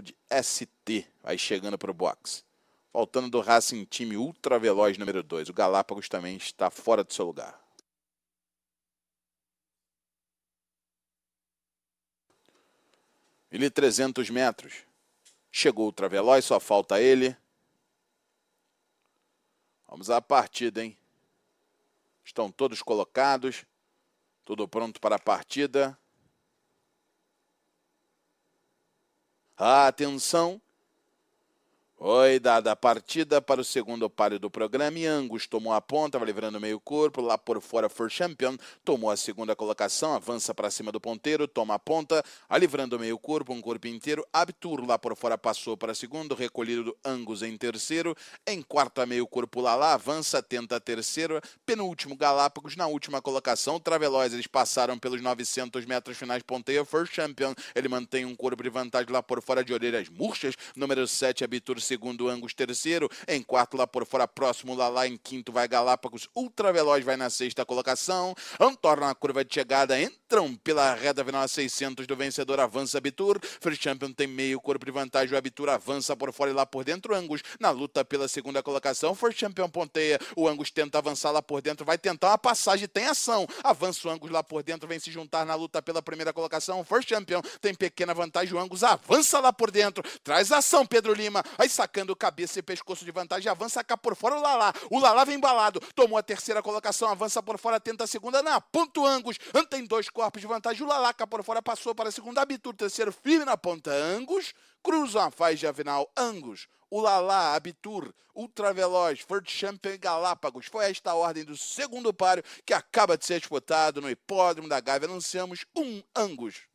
de ST vai chegando para o box. Faltando do Racing time ultra veloz número 2. O Galápagos também está fora do seu lugar. Ele 300 metros. Chegou ultra veloz, só falta ele. Vamos à partida, hein? Estão todos colocados. Tudo pronto para a partida. A atenção foi dada a partida para o segundo páreo do programa. E Angus tomou a ponta, vai livrando meio corpo. Lá por fora, For Champion tomou a segunda colocação, avança para cima do ponteiro, toma a ponta, a livrando meio corpo, um corpo inteiro. Abtur lá por fora passou para segundo, recolhido Angus em terceiro. Em quarta meio corpo lá lá, avança, tenta terceiro. Penúltimo, Galápagos na última colocação. Traveloz, eles passaram pelos 900 metros finais, ponteia. For Champion, ele mantém um corpo de vantagem lá por fora de orelhas murchas. Número 7, Abtur segundo Angus terceiro, em quarto lá por fora próximo Lalá, em quinto vai Galápagos, Ultraveloz vai na sexta colocação, Antorna na curva de chegada, entram pela reta final a 600 do vencedor, avança Abitur, First Champion tem meio corpo de vantagem, o Abitur avança por fora e lá por dentro Angus, na luta pela segunda colocação, First Champion ponteia, o Angus tenta avançar lá por dentro, vai tentar uma passagem, tem ação, avança o Angus lá por dentro, vem se juntar na luta pela primeira colocação, First Champion tem pequena vantagem, o Angus avança lá por dentro, traz ação Pedro Lima, aí sacando cabeça e pescoço de vantagem, avança cá por fora o Lalá. O Lalá vem embalado, tomou a terceira colocação, avança por fora, tenta a segunda, na ponta Angus, tem dois corpos de vantagem, o Lalá cá por fora passou para a segunda, Abitur terceiro, firme na ponta Angus, cruzam a faixa final Angus, o Lalá, Abitur, Ultraveloz, Ford Champion Galápagos. Foi esta a ordem do segundo páreo que acaba de ser disputado no Hipódromo da Gávea. Anunciamos um Angus.